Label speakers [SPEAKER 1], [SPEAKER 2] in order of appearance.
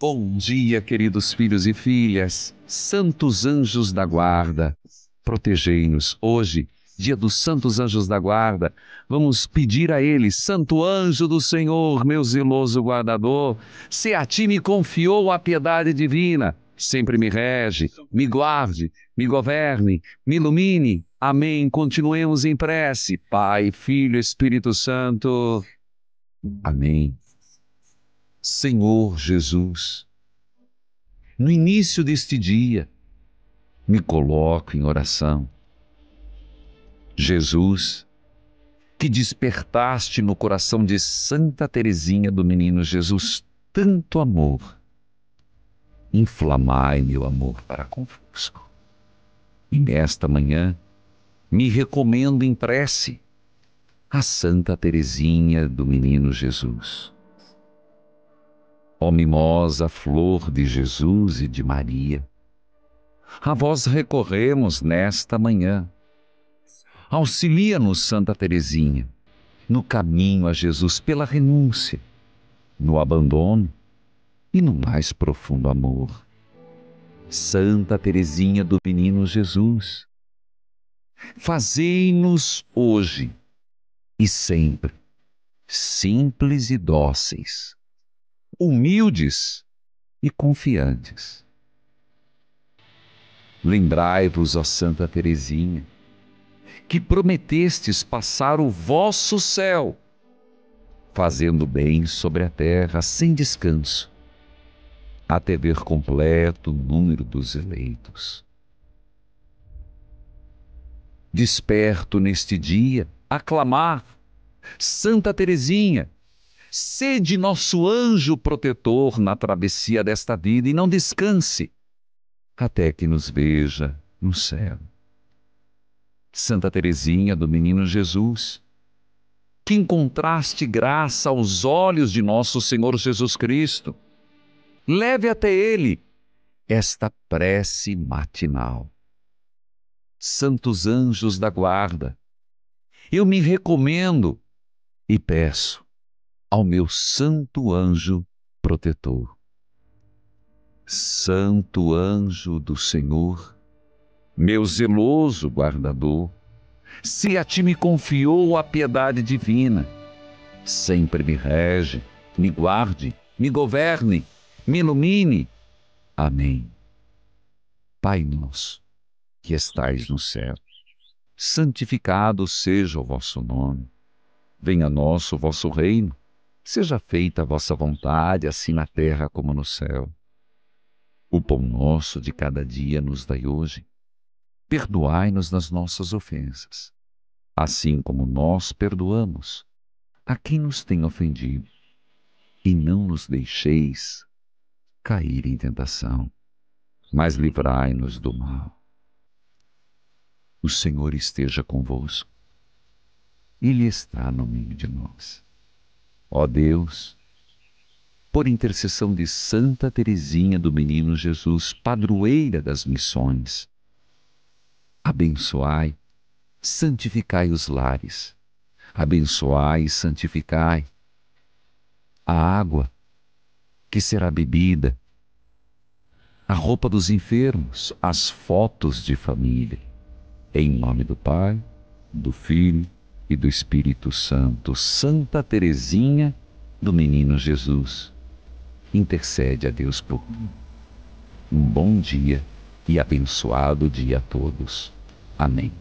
[SPEAKER 1] Bom dia, queridos filhos e filhas, santos anjos da guarda, protegei-nos hoje, dia dos santos anjos da guarda. Vamos pedir a ele, santo anjo do Senhor, meu zeloso guardador, se a ti me confiou a piedade divina, sempre me rege, me guarde, me governe, me ilumine. Amém. Continuemos em prece. Pai, Filho, Espírito Santo. Amém. Senhor Jesus, no início deste dia, me coloco em oração. Jesus, que despertaste no coração de Santa Teresinha do Menino Jesus tanto amor, inflamai meu amor para convosco. E nesta manhã, me recomendo em prece a Santa Teresinha do Menino Jesus Ó mimosa flor de Jesus e de Maria, a vós recorremos nesta manhã. Auxilia-nos, Santa Teresinha, no caminho a Jesus pela renúncia, no abandono e no mais profundo amor. Santa Teresinha do Menino Jesus, fazei-nos hoje e sempre simples e dóceis humildes e confiantes. Lembrai-vos, ó Santa Teresinha, que prometestes passar o vosso céu, fazendo bem sobre a terra sem descanso, até ver completo o número dos eleitos. Desperto neste dia a clamar, Santa Teresinha, Sede nosso anjo protetor na travessia desta vida e não descanse até que nos veja no céu. Santa Teresinha do Menino Jesus, que encontraste graça aos olhos de nosso Senhor Jesus Cristo, leve até Ele esta prece matinal. Santos anjos da guarda, eu me recomendo e peço ao meu santo anjo protetor. Santo anjo do Senhor, meu zeloso guardador, se a ti me confiou a piedade divina, sempre me rege, me guarde, me governe, me ilumine. Amém. Pai nosso, que estais no céu, santificado seja o vosso nome. Venha a nós o vosso reino Seja feita a vossa vontade, assim na terra como no céu. O pão nosso de cada dia nos dai hoje. Perdoai-nos nas nossas ofensas, assim como nós perdoamos a quem nos tem ofendido. E não nos deixeis cair em tentação, mas livrai-nos do mal. O Senhor esteja convosco. Ele está no meio de nós Ó Deus, por intercessão de Santa Teresinha do Menino Jesus, padroeira das missões, abençoai, santificai os lares, abençoai e santificai a água que será bebida, a roupa dos enfermos, as fotos de família. Em nome do Pai, do Filho e do Espírito Santo, Santa Teresinha do Menino Jesus, intercede a Deus por mim. Um bom dia e abençoado dia a todos. Amém.